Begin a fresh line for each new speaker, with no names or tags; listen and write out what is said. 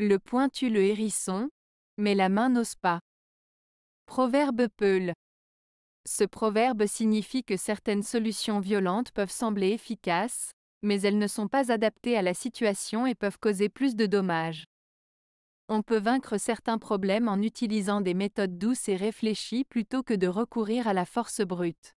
Le poing tue le hérisson, mais la main n'ose pas. Proverbe Peul. Ce proverbe signifie que certaines solutions violentes peuvent sembler efficaces, mais elles ne sont pas adaptées à la situation et peuvent causer plus de dommages. On peut vaincre certains problèmes en utilisant des méthodes douces et réfléchies plutôt que de recourir à la force brute.